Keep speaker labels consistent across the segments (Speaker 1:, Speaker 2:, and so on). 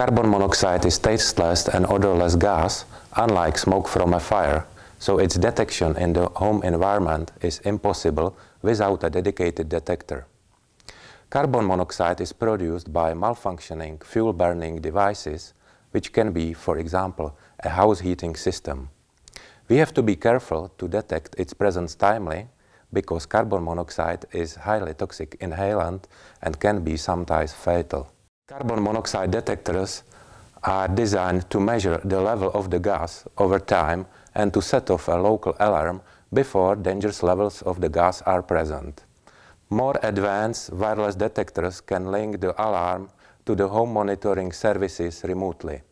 Speaker 1: Carbon monoxide is tasteless and odorless gas, unlike smoke from a fire, so its detection in the home environment is impossible without a dedicated detector. Carbon monoxide is produced by malfunctioning fuel-burning devices, which can be, for example, a house heating system. We have to be careful to detect its presence timely because carbon monoxide is highly toxic inhalant and can be sometimes fatal. Carbon monoxide detectors are designed to measure the level of the gas over time and to set off a local alarm before dangerous levels of the gas are present. More advanced wireless detectors can link the alarm to the home monitoring services remotely.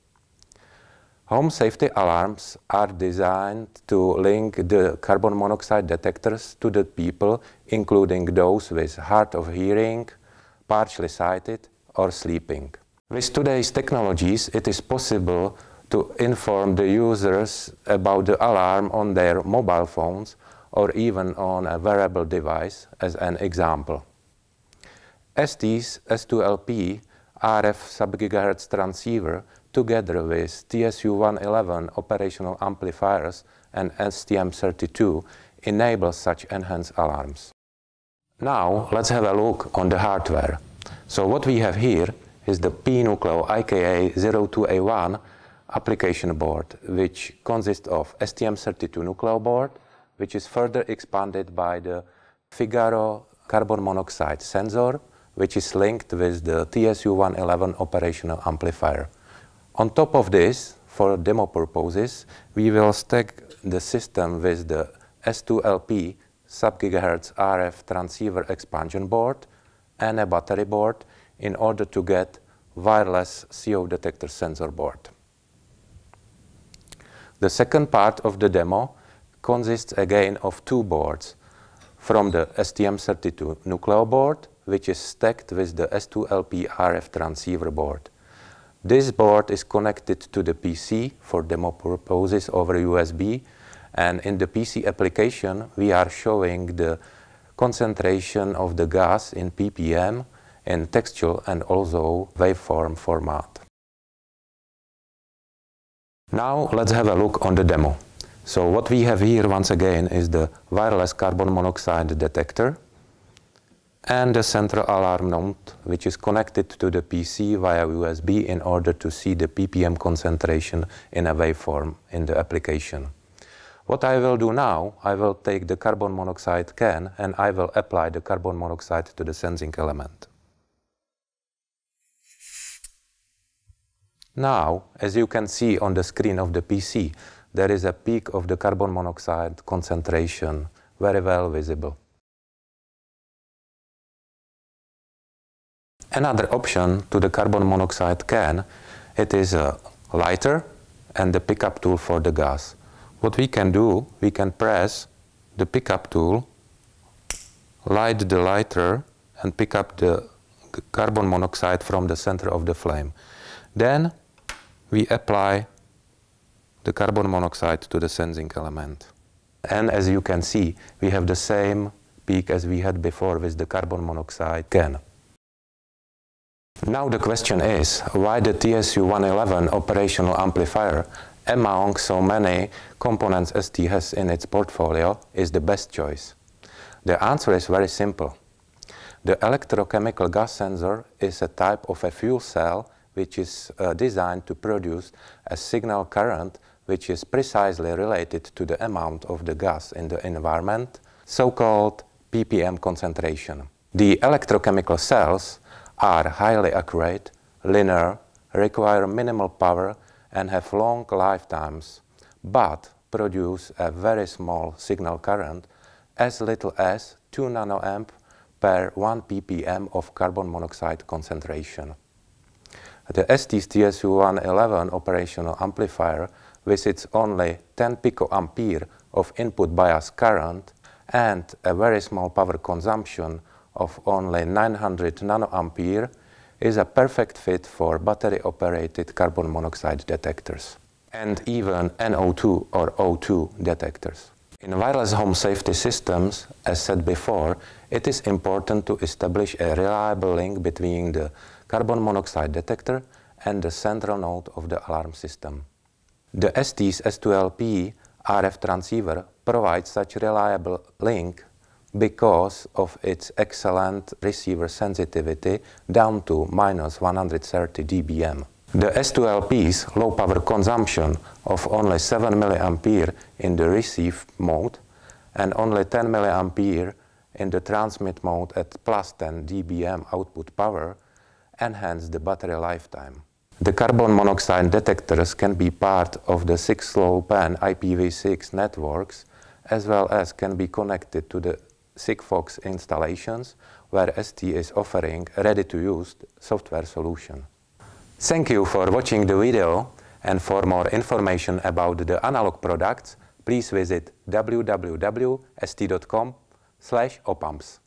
Speaker 1: Home safety alarms are designed to link the carbon monoxide detectors to the people, including those with hard of hearing, partially sighted, or sleeping. With today's technologies, it is possible to inform the users about the alarm on their mobile phones or even on a wearable device, as an example. ST's S2LP RF sub-gigahertz transceiver together with TSU-111 operational amplifiers and STM32 enable such enhanced alarms. Now let's have a look on the hardware. So what we have here is the P-Nucleo IKA02A1 application board, which consists of STM32 nucleo board, which is further expanded by the Figaro carbon monoxide sensor, which is linked with the TSU-111 operational amplifier. On top of this, for demo purposes, we will stack the system with the S2LP sub-gigahertz RF transceiver expansion board, and a battery board in order to get wireless CO detector sensor board. The second part of the demo consists again of two boards from the STM32 Nucleo board, which is stacked with the S2LP RF transceiver board. This board is connected to the PC for demo purposes over USB, and in the PC application, we are showing the concentration of the gas in ppm in textual and also waveform format. Now let's have a look on the demo. So what we have here once again is the wireless carbon monoxide detector and the central alarm node which is connected to the PC via USB in order to see the ppm concentration in a waveform in the application. What I will do now, I will take the carbon monoxide can and I will apply the carbon monoxide to the sensing element. Now, as you can see on the screen of the PC, there is a peak of the carbon monoxide concentration very well visible. Another option to the carbon monoxide can, it is a uh, lighter and the pickup tool for the gas. What we can do, we can press the pickup tool, light the lighter, and pick up the carbon monoxide from the center of the flame. Then we apply the carbon monoxide to the sensing element. And as you can see, we have the same peak as we had before with the carbon monoxide can. Now the question is, why the TSU-111 operational amplifier among so many components as ST has in its portfolio is the best choice? The answer is very simple. The electrochemical gas sensor is a type of a fuel cell which is uh, designed to produce a signal current which is precisely related to the amount of the gas in the environment, so-called ppm concentration. The electrochemical cells are highly accurate, linear, require minimal power and have long lifetimes, but produce a very small signal current, as little as 2 nanoamp per 1 ppm of carbon monoxide concentration. The STS-TSU111 operational amplifier, with its only 10 picoampere of input bias current and a very small power consumption of only 900 nanoampere, is a perfect fit for battery-operated carbon monoxide detectors and even NO2 or O2 detectors. In wireless home safety systems, as said before, it is important to establish a reliable link between the carbon monoxide detector and the central node of the alarm system. The ST's S2LP RF transceiver provides such reliable link because of its excellent receiver sensitivity down to minus 130 dBm. The S2LP's low power consumption of only 7 mA in the receive mode and only 10 mA in the transmit mode at plus 10 dBm output power enhance the battery lifetime. The carbon monoxide detectors can be part of the 6 low PAN IPv6 networks as well as can be connected to the Sigfox installations where ST is offering ready-to-use software solution. Thank you for watching the video and for more information about the analog products, please visit www.st.com opamps.